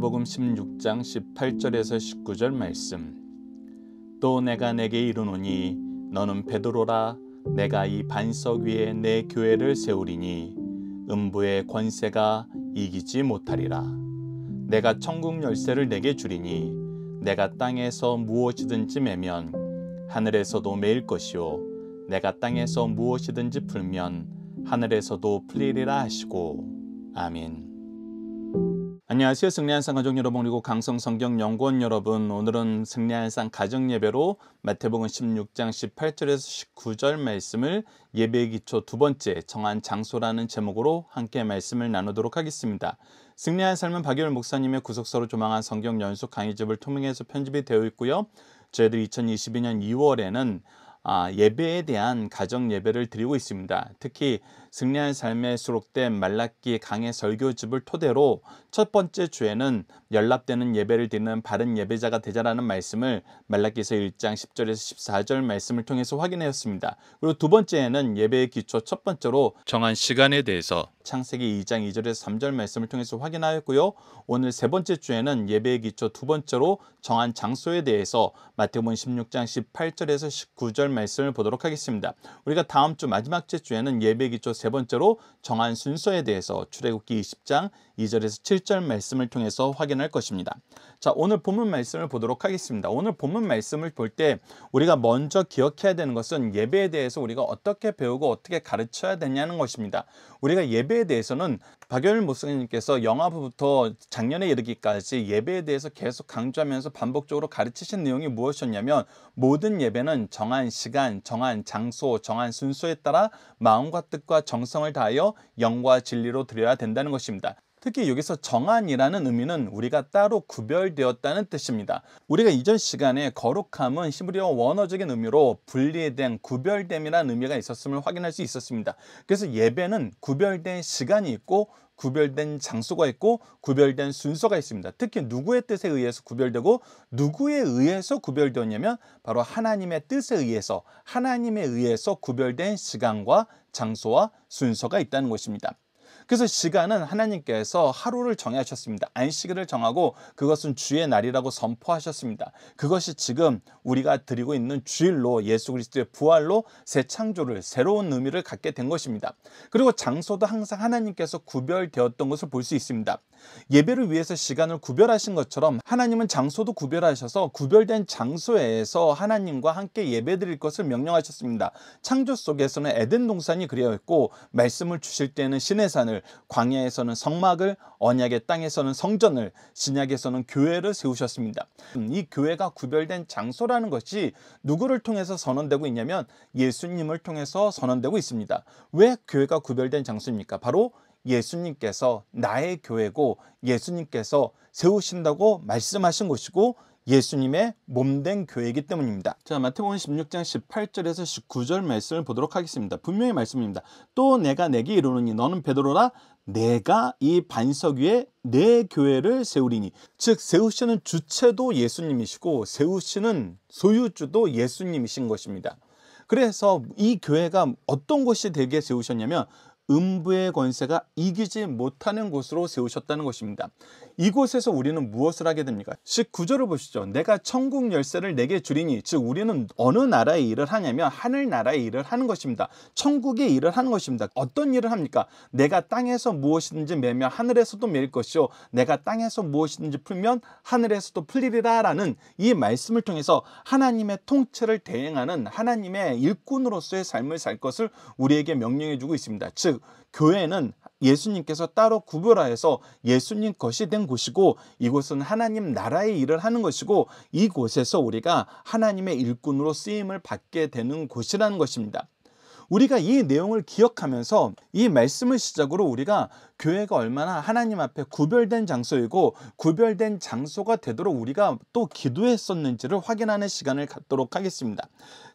마태복음 16장 18절에서 19절 말씀. 또 내가 내게 이르노니 너는 베드로라 내가 이 반석 위에 내 교회를 세우리니 음부의 권세가 이기지 못하리라. 내가 천국 열쇠를 내게 주리니 내가 땅에서 무엇이든지 매면 하늘에서도 매일 것이요 내가 땅에서 무엇이든지 풀면 하늘에서도 풀리리라 하시고 아멘. 안녕하세요. 승리한 상 가족 여러분 그리고 강성 성경 연구원 여러분. 오늘은 승리한 상 가정 예배로 마태복음 16장 18절에서 19절 말씀을 예배 기초 두 번째 정한 장소라는 제목으로 함께 말씀을 나누도록 하겠습니다. 승리한 삶은 박열 목사님의 구속서로 조망한 성경 연속 강의집을 통해서 편집이 되어 있고요. 저희들 2022년 2월에는 아, 예배에 대한 가정 예배를 드리고 있습니다. 특히 승리한 삶에 수록된 말라기 강의 설교집을 토대로 첫 번째 주에는 연락되는 예배를 드리는 바른 예배자가 되자라는 말씀을 말라기서 1장 10절에서 14절 말씀을 통해서 확인하였습니다. 그리고 두 번째에는 예배의 기초 첫 번째로 정한 시간에 대해서 창세기 2장 2절에서 3절 말씀을 통해서 확인하였고요. 오늘 세 번째 주에는 예배의 기초 두 번째로 정한 장소에 대해서 마태복음 16장 18절에서 19절 말씀을 보도록 하겠습니다. 우리가 다음 주 마지막째 주에는 예배 기초 세 번째로 정한 순서에 대해서 출애굽기 20장 2절에서 7절 말씀을 통해서 확인할 것입니다. 자, 오늘 본문 말씀을 보도록 하겠습니다. 오늘 본문 말씀을 볼 때 우리가 먼저 기억해야 되는 것은 예배에 대해서 우리가 어떻게 배우고 어떻게 가르쳐야 되냐는 것입니다. 우리가 예배에 대해서는 박열 목사님께서 영화부부터 작년에 이르기까지 예배에 대해서 계속 강조하면서 반복적으로 가르치신 내용이 무엇이었냐면 모든 예배는 정한 시간, 정한 장소, 정한 순서에 따라 마음과 뜻과 정성을 다하여 영과 진리로 드려야 된다는 것입니다. 특히 여기서 정한이라는 의미는 우리가 따로 구별되었다는 뜻입니다. 우리가 이전 시간에 거룩함은 히브리어 원어적인 의미로 분리에 대한 구별됨이라는 의미가 있었음을 확인할 수 있었습니다. 그래서 예배는 구별된 시간이 있고 구별된 장소가 있고 구별된 순서가 있습니다. 특히 누구의 뜻에 의해서 구별되고 누구에 의해서 구별되었냐면 바로 하나님의 뜻에 의해서 하나님에 의해서 구별된 시간과 장소와 순서가 있다는 것입니다. 그래서 시간은 하나님께서 하루를 정하셨습니다. 해 안식일을 정하고 그것은 주의 날이라고 선포하셨습니다. 그것이 지금 우리가 드리고 있는 주일로 예수 그리스도의 부활로 새 창조를 새로운 의미를 갖게 된 것입니다. 그리고 장소도 항상 하나님께서 구별되었던 것을 볼 수 있습니다. 예배를 위해서 시간을 구별하신 것처럼 하나님은 장소도 구별하셔서 구별된 장소에서 하나님과 함께 예배드릴 것을 명령하셨습니다. 창조 속에서는 에덴 동산이 그려있고 말씀을 주실 때는 신의 산을 성전을 광야에서는 성막을 언약의 땅에서는 성전을 신약에서는 교회를 세우셨습니다. 음, 이 교회가 구별된 장소라는 것이 누구를 통해서 선언되고 있냐면 예수님을 통해서 선언되고 있습니다. 왜 교회가 구별된 장소입니까? 바로 예수님께서 나의 교회고 예수님께서 세우신다고 말씀하신 것이고 예수님의 몸된 교회이기 때문입니다. 자, 마태복음 16장 18절에서 19절 말씀을 보도록 하겠습니다. 분명히 말씀입니다. 또 내가 내게 이르노니 너는 베드로라 내가 이 반석 위에 내 교회를 세우리니 즉 세우시는 주체도 예수님이시고 세우시는 소유주도 예수님이신 것입니다. 그래서 이 교회가 어떤 곳이 되게 세우셨냐면 음부의 권세가 이기지 못하는 곳으로 세우셨다는 것입니다. 이곳에서 우리는 무엇을 하게 됩니까? 19절을 보시죠. 내가 천국 열쇠를 내게 주리니 즉 우리는 어느 나라의 일을 하냐면 하늘 나라의 일을 하는 것입니다. 천국의 일을 하는 것입니다. 어떤 일을 합니까? 내가 땅에서 무엇이든지 매면 하늘에서도 매일 것이요 내가 땅에서 무엇이든지 풀면 하늘에서도 풀리리라라는 이 말씀을 통해서 하나님의 통치를 대행하는 하나님의 일꾼으로서의 삶을 살 것을 우리에게 명령해 주고 있습니다. 즉즉 교회는 예수님께서 따로 구별하여서 예수님 것이 된 곳이고 이곳은 하나님 나라의 일을 하는 것이고 이곳에서 우리가 하나님의 일꾼으로 쓰임을 받게 되는 곳이라는 것입니다. 우리가 이 내용을 기억하면서 이 말씀을 시작으로 우리가 교회가 얼마나 하나님 앞에 구별된 장소이고 구별된 장소가 되도록 우리가 또 기도했었는지를 확인하는 시간을 갖도록 하겠습니다.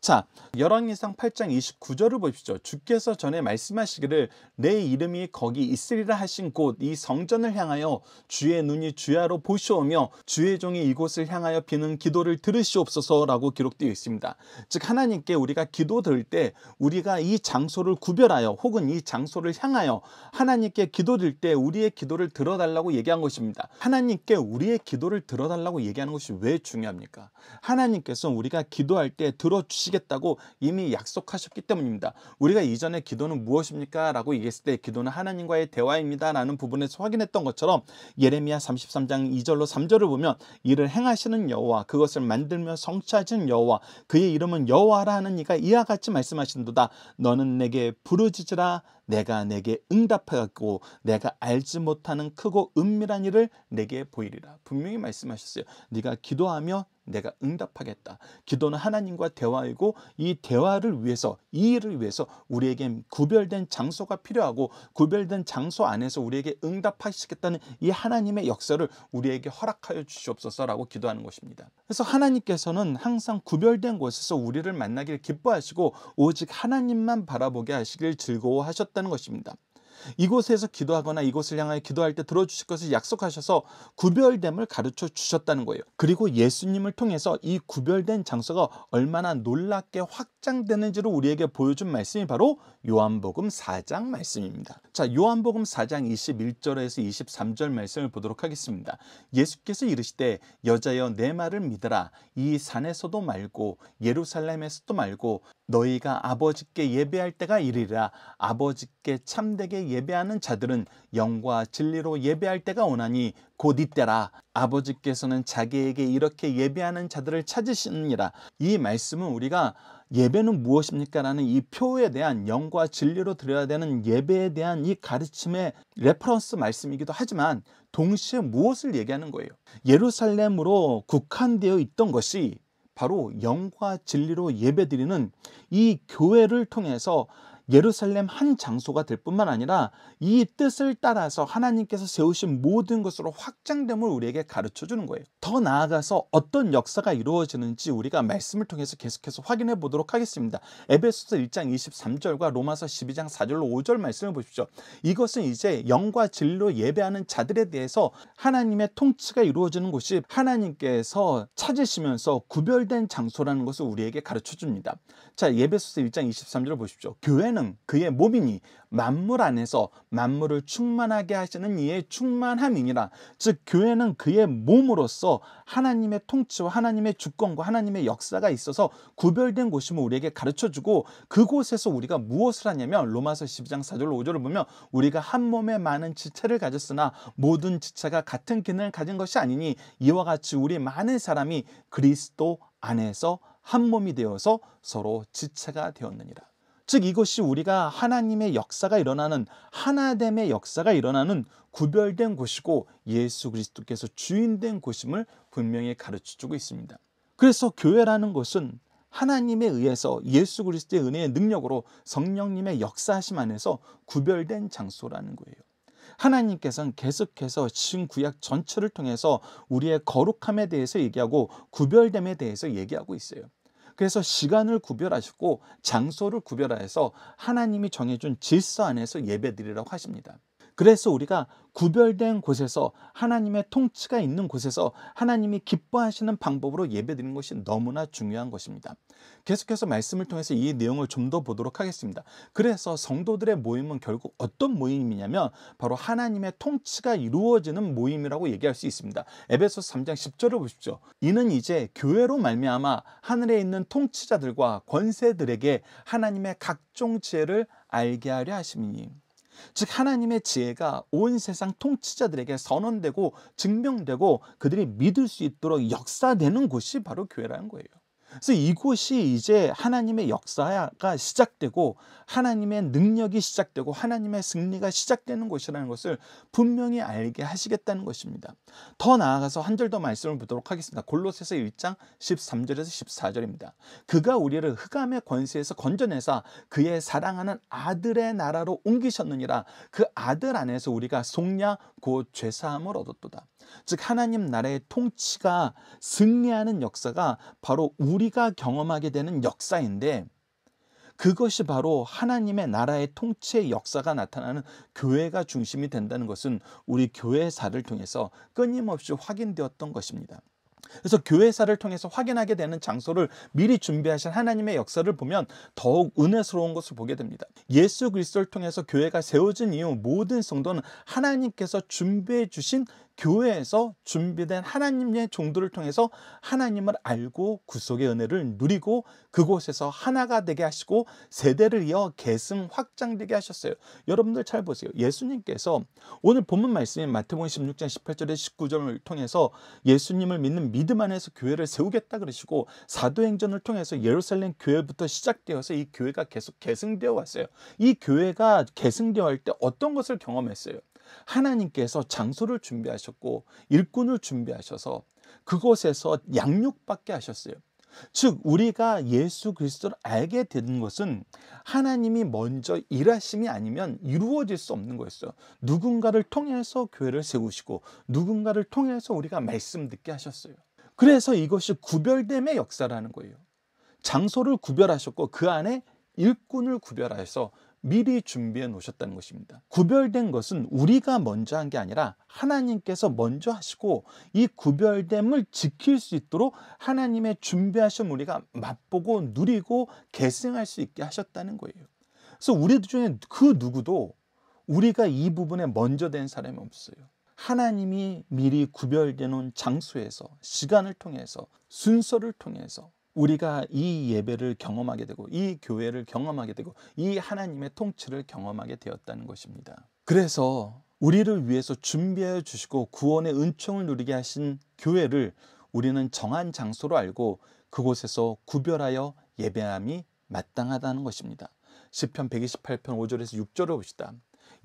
자, 열왕기상 8장 29절을 보십시오. 주께서 전에 말씀하시기를 내 이름이 거기 있으리라 하신 곳 이 성전을 향하여 주의 눈이 주야로 보시오며 주의 종이 이곳을 향하여 비는 기도를 들으시옵소서라고 기록되어 있습니다. 즉 하나님께 우리가 기도 드때 우리가 이 장소를 구별하여 혹은 이 장소를 향하여 하나님께 기도 기도될때 우리의 기도를 들어달라고 얘기한 것입니다. 하나님께 우리의 기도를 들어달라고 얘기하는 것이 왜 중요합니까? 하나님께서 우리가 기도할 때 들어주시겠다고 이미 약속하셨기 때문입니다. 우리가 이전에 기도는 무엇입니까? 라고 얘기했을 때 기도는 하나님과의 대화입니다. 라는 부분에서 확인했던 것처럼 예레미야 33장 2절로 3절을 보면 이를 행하시는 여호와 그것을 만들며 성취하시는 여호와 그의 이름은 여호와라 하는 이가 이와 같이 말씀하신도다 너는 내게 부르짖으라 내가 내게 응답하였고 내가 알지 못하는 크고 은밀한 일을 내게 보이리라 분명히 말씀하셨어요. 네가 기도하며 내가 응답하겠다. 기도는 하나님과 대화이고 이 대화를 위해서 이 일을 위해서 우리에게 구별된 장소가 필요하고 구별된 장소 안에서 우리에게 응답하시겠다는 이 하나님의 역사를 우리에게 허락하여 주시옵소서라고 기도하는 것입니다. 그래서 하나님께서는 항상 구별된 곳에서 우리를 만나길 기뻐하시고 오직 하나님만 바라보게 하시길 즐거워하셨다는 것입니다. 이곳에서 기도하거나 이곳을 향하여 기도할 때 들어주실 것을 약속하셔서 구별됨을 가르쳐 주셨다는 거예요. 그리고 예수님을 통해서 이 구별된 장소가 얼마나 놀랍게 확장되는지를 우리에게 보여준 말씀이 바로 요한복음 4장 말씀입니다. 자, 요한복음 4장 21절에서 23절 말씀을 보도록 하겠습니다. 예수께서 이르시되 여자여 내 말을 믿으라 이 산에서도 말고 예루살렘에서도 말고 너희가 아버지께 예배할 때가 이르리라 아버지께 참되게 예배하는 자들은 영과 진리로 예배할 때가 오나니 곧 이때라 아버지께서는 자기에게 이렇게 예배하는 자들을 찾으시느니라 이 말씀은 우리가 예배는 무엇입니까? 라는 이 표에 대한 영과 진리로 드려야 되는 예배에 대한 이 가르침의 레퍼런스 말씀이기도 하지만 동시에 무엇을 얘기하는 거예요? 예루살렘으로 국한되어 있던 것이 바로 영과 진리로 예배드리는 이 교회를 통해서 예루살렘 한 장소가 될 뿐만 아니라 이 뜻을 따라서 하나님께서 세우신 모든 것으로 확장됨을 우리에게 가르쳐 주는 거예요. 더 나아가서 어떤 역사가 이루어지는지 우리가 말씀을 통해서 계속해서 확인해 보도록 하겠습니다. 에베소서 1장 23절과 로마서 12장 4절로 5절 말씀을 보십시오. 이것은 이제 영과 진로 예배하는 자들에 대해서 하나님의 통치가 이루어지는 곳이 하나님께서 찾으시면서 구별된 장소라는 것을 우리에게 가르쳐 줍니다. 자, 에베소서 1장 23절을 보십시오. 교회는 사는 그의 몸이니 만물 안에서 만물을 충만하게 하시는 이의 충만함이니라. 즉 교회는 그의 몸으로서 하나님의 통치와 하나님의 주권과 하나님의 역사가 있어서 구별된 곳임을 우리에게 가르쳐주고 그곳에서 우리가 무엇을 하냐면 로마서 12장 4절 5절을 보면 우리가 한 몸에 많은 지체를 가졌으나 모든 지체가 같은 기능을 가진 것이 아니니 이와 같이 우리 많은 사람이 그리스도 안에서 한 몸이 되어서 서로 지체가 되었느니라. 즉 이것이 우리가 하나님의 역사가 일어나는 하나됨의 역사가 일어나는 구별된 곳이고 예수 그리스도께서 주인된 곳임을 분명히 가르쳐주고 있습니다. 그래서 교회라는 것은 하나님에 의해서 예수 그리스도의 은혜의 능력으로 성령님의 역사하심 안에서 구별된 장소라는 거예요. 하나님께서는 계속해서 신구약 전체를 통해서 우리의 거룩함에 대해서 얘기하고 구별됨에 대해서 얘기하고 있어요. 그래서 시간을 구별하시고 장소를 구별하여서 하나님이 정해준 질서 안에서 예배드리라고 하십니다. 그래서 우리가 구별된 곳에서 하나님의 통치가 있는 곳에서 하나님이 기뻐하시는 방법으로 예배드리는 것이 너무나 중요한 것입니다. 계속해서 말씀을 통해서 이 내용을 좀 더 보도록 하겠습니다. 그래서 성도들의 모임은 결국 어떤 모임이냐면 바로 하나님의 통치가 이루어지는 모임이라고 얘기할 수 있습니다. 에베소 3장 10절을 보십시오. 이는 이제 교회로 말미암아 하늘에 있는 통치자들과 권세들에게 하나님의 각종 지혜를 알게 하려 하심이니 즉 하나님의 지혜가 온 세상 통치자들에게 선언되고 증명되고 그들이 믿을 수 있도록 역사되는 곳이 바로 교회라는 거예요. 그래서 이곳이 이제 하나님의 역사가 시작되고 하나님의 능력이 시작되고 하나님의 승리가 시작되는 곳이라는 것을 분명히 알게 하시겠다는 것입니다. 더 나아가서 한 절 더 말씀을 보도록 하겠습니다. 골로새서 1장 13절에서 14절입니다. 그가 우리를 흑암의 권세에서 건져내사 그의 사랑하는 아들의 나라로 옮기셨느니라 그 아들 안에서 우리가 속량 곧 죄사함을 얻었도다. 즉 하나님 나라의 통치가 승리하는 역사가 바로 우리가 경험하게 되는 역사인데 그것이 바로 하나님의 나라의 통치의 역사가 나타나는 교회가 중심이 된다는 것은 우리 교회사를 통해서 끊임없이 확인되었던 것입니다. 그래서 교회사를 통해서 확인하게 되는 장소를 미리 준비하신 하나님의 역사를 보면 더욱 은혜스러운 것을 보게 됩니다. 예수 그리스도를 통해서 교회가 세워진 이후 모든 성도는 하나님께서 준비해 주신 교회에서 준비된 하나님의 종들을 통해서 하나님을 알고 구속의 은혜를 누리고 그곳에서 하나가 되게 하시고 세대를 이어 계승 확장되게 하셨어요. 여러분들 잘 보세요. 예수님께서 오늘 본문 말씀인 마태복음 16장 18절에 19절을 통해서 예수님을 믿는 미 믿음 안에서 교회를 세우겠다 그러시고 사도행전을 통해서 예루살렘 교회부터 시작되어서 이 교회가 계속 계승되어 왔어요. 이 교회가 계승되어 할 때 어떤 것을 경험했어요? 하나님께서 장소를 준비하셨고 일꾼을 준비하셔서 그곳에서 양육받게 하셨어요. 즉 우리가 예수 그리스도를 알게 되는 것은 하나님이 먼저 일하심이 아니면 이루어질 수 없는 거였어요. 누군가를 통해서 교회를 세우시고 누군가를 통해서 우리가 말씀 듣게 하셨어요. 그래서 이것이 구별됨의 역사라는 거예요. 장소를 구별하셨고 그 안에 일꾼을 구별하여서 미리 준비해 놓으셨다는 것입니다. 구별된 것은 우리가 먼저 한 게 아니라 하나님께서 먼저 하시고 이 구별됨을 지킬 수 있도록 하나님의 준비하신 우리가 맛보고 누리고 계승할 수 있게 하셨다는 거예요. 그래서 우리 중에 그 누구도 우리가 이 부분에 먼저 된 사람이 없어요. 하나님이 미리 구별되 놓은 장소에서 시간을 통해서 순서를 통해서 우리가 이 예배를 경험하게 되고 이 교회를 경험하게 되고 이 하나님의 통치를 경험하게 되었다는 것입니다. 그래서 우리를 위해서 준비해 주시고 구원의 은총을 누리게 하신 교회를 우리는 정한 장소로 알고 그곳에서 구별하여 예배함이 마땅하다는 것입니다. 1 0편 128편 5절에서 6절을 봅시다.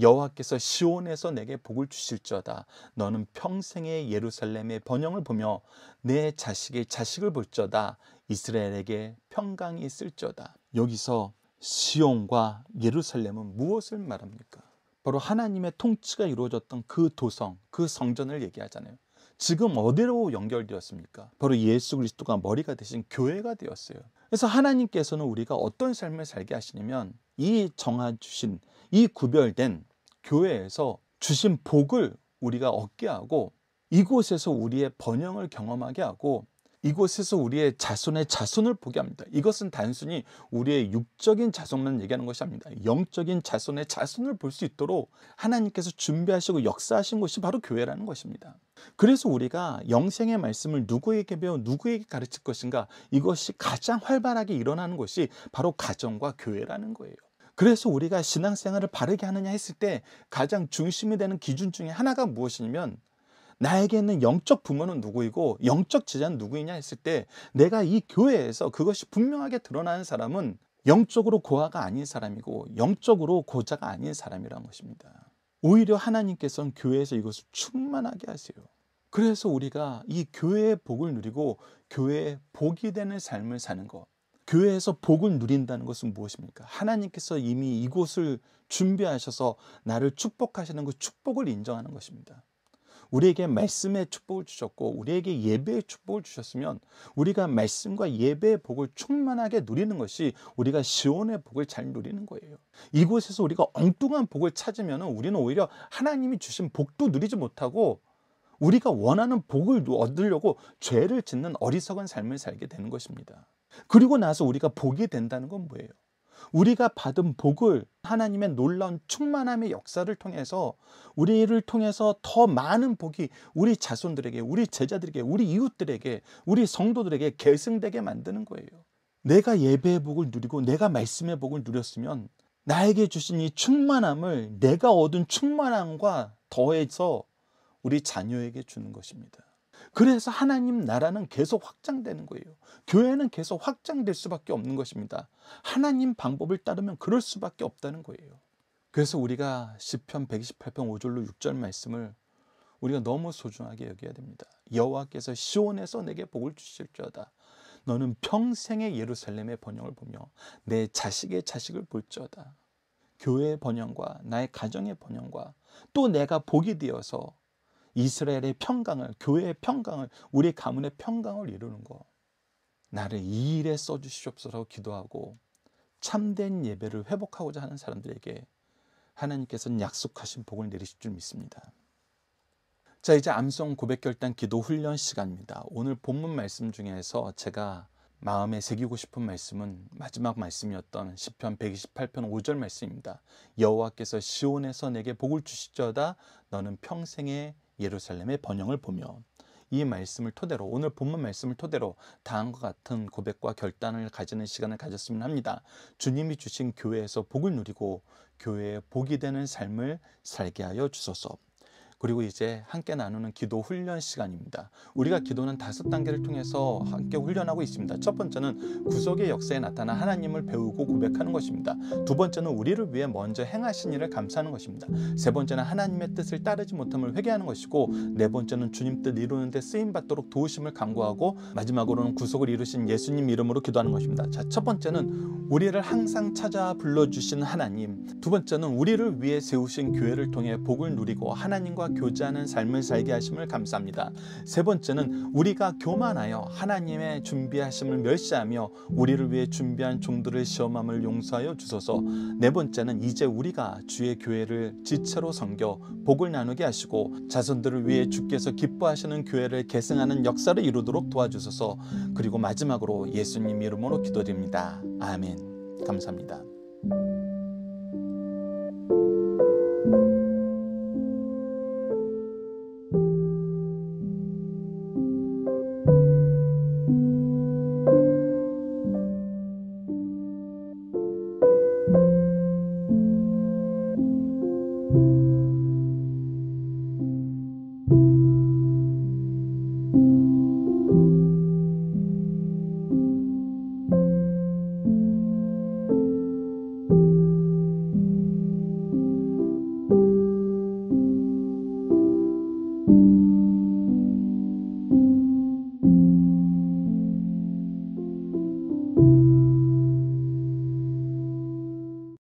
여호와께서 시온에서 내게 복을 주실지어다 너는 평생의 예루살렘의 번영을 보며 내 자식의 자식을 볼지어다 이스라엘에게 평강이 있을지어다 여기서 시온과 예루살렘은 무엇을 말합니까? 바로 하나님의 통치가 이루어졌던 그 도성, 그 성전을 얘기하잖아요. 지금 어디로 연결되었습니까? 바로 예수 그리스도가 머리가 되신 교회가 되었어요. 그래서 하나님께서는 우리가 어떤 삶을 살게 하시냐면 이 정하주신 이 구별된 교회에서 주신 복을 우리가 얻게 하고 이곳에서 우리의 번영을 경험하게 하고 이곳에서 우리의 자손의 자손을 보게 합니다. 이것은 단순히 우리의 육적인 자손만 얘기하는 것이 아닙니다. 영적인 자손의 자손을 볼 수 있도록 하나님께서 준비하시고 역사하신 것이 바로 교회라는 것입니다. 그래서 우리가 영생의 말씀을 누구에게 배워 누구에게 가르칠 것인가 이것이 가장 활발하게 일어나는 것이 바로 가정과 교회라는 거예요. 그래서 우리가 신앙생활을 바르게 하느냐 했을 때 가장 중심이 되는 기준 중에 하나가 무엇이냐면 나에게 있는 영적 부모는 누구이고 영적 제자는 누구이냐 했을 때 내가 이 교회에서 그것이 분명하게 드러나는 사람은 영적으로 고아가 아닌 사람이고 영적으로 고자가 아닌 사람이라는 것입니다. 오히려 하나님께서는 교회에서 이것을 충만하게 하세요. 그래서 우리가 이 교회의 복을 누리고 교회의 복이 되는 삶을 사는 것, 교회에서 복을 누린다는 것은 무엇입니까? 하나님께서 이미 이곳을 준비하셔서 나를 축복하시는 그 축복을 인정하는 것입니다. 우리에게 말씀의 축복을 주셨고 우리에게 예배의 축복을 주셨으면 우리가 말씀과 예배의 복을 충만하게 누리는 것이 우리가 시온의 복을 잘 누리는 거예요. 이곳에서 우리가 엉뚱한 복을 찾으면 우리는 오히려 하나님이 주신 복도 누리지 못하고 우리가 원하는 복을 얻으려고 죄를 짓는 어리석은 삶을 살게 되는 것입니다. 그리고 나서 우리가 복이 된다는 건 뭐예요? 우리가 받은 복을 하나님의 놀라운 충만함의 역사를 통해서 우리를 통해서 더 많은 복이 우리 자손들에게, 우리 제자들에게, 우리 이웃들에게, 우리 성도들에게 계승되게 만드는 거예요. 내가 예배의 복을 누리고 내가 말씀의 복을 누렸으면 나에게 주신 이 충만함을 내가 얻은 충만함과 더해서 우리 자녀에게 주는 것입니다. 그래서 하나님 나라는 계속 확장되는 거예요. 교회는 계속 확장될 수밖에 없는 것입니다. 하나님 방법을 따르면 그럴 수밖에 없다는 거예요. 그래서 우리가 시편 128편 5절로 6절 말씀을 우리가 너무 소중하게 여겨야 됩니다. 여호와께서 시온에서 내게 복을 주실지어다. 너는 평생의 예루살렘의 번영을 보며 내 자식의 자식을 볼지어다. 교회의 번영과 나의 가정의 번영과 또 내가 복이 되어서 이스라엘의 평강을 교회의 평강을 우리 가문의 평강을 이루는 거 나를 이 일에 써주시옵소서 기도하고 참된 예배를 회복하고자 하는 사람들에게 하나님께서는 약속하신 복을 내리실 줄 믿습니다. 자 이제 암송 고백결단 기도 훈련 시간입니다. 오늘 본문 말씀 중에서 제가 마음에 새기고 싶은 말씀은 마지막 말씀이었던 시편 128편 5절 말씀입니다. 여호와께서 시온에서 내게 복을 주시저다 너는 평생에 예루살렘의 번영을 보며 이 말씀을 토대로 오늘 본문 말씀을 토대로 다음과 같은 고백과 결단을 가지는 시간을 가졌으면 합니다. 주님이 주신 교회에서 복을 누리고 교회에 복이 되는 삶을 살게 하여 주소서. 그리고 이제 함께 나누는 기도 훈련 시간입니다. 우리가 기도는 다섯 단계를 통해서 함께 훈련하고 있습니다. 첫 번째는 구속의 역사에 나타나 하나님을 배우고 고백하는 것입니다. 두 번째는 우리를 위해 먼저 행하신 일을 감사하는 것입니다. 세 번째는 하나님의 뜻을 따르지 못함을 회개하는 것이고 네 번째는 주님 뜻 이루는데 쓰임 받도록 도우심을 간구하고 마지막으로는 구속을 이루신 예수님 이름으로 기도하는 것입니다. 자, 첫 번째는 우리를 항상 찾아 불러 주신 하나님. 두 번째는 우리를 위해 세우신 교회를 통해 복을 누리고 하나님과 교제하는 삶을 살게 하심을 감사합니다. 세 번째는 우리가 교만하여 하나님의 준비하심을 멸시하며 우리를 위해 준비한 종들을 시험함을 용서하여 주소서. 네 번째는 이제 우리가 주의 교회를 지체로 섬겨 복을 나누게 하시고 자손들을 위해 주께서 기뻐하시는 교회를 계승하는 역사를 이루도록 도와주소서. 그리고 마지막으로 예수님 이름으로 기도드립니다. 아멘. 감사합니다.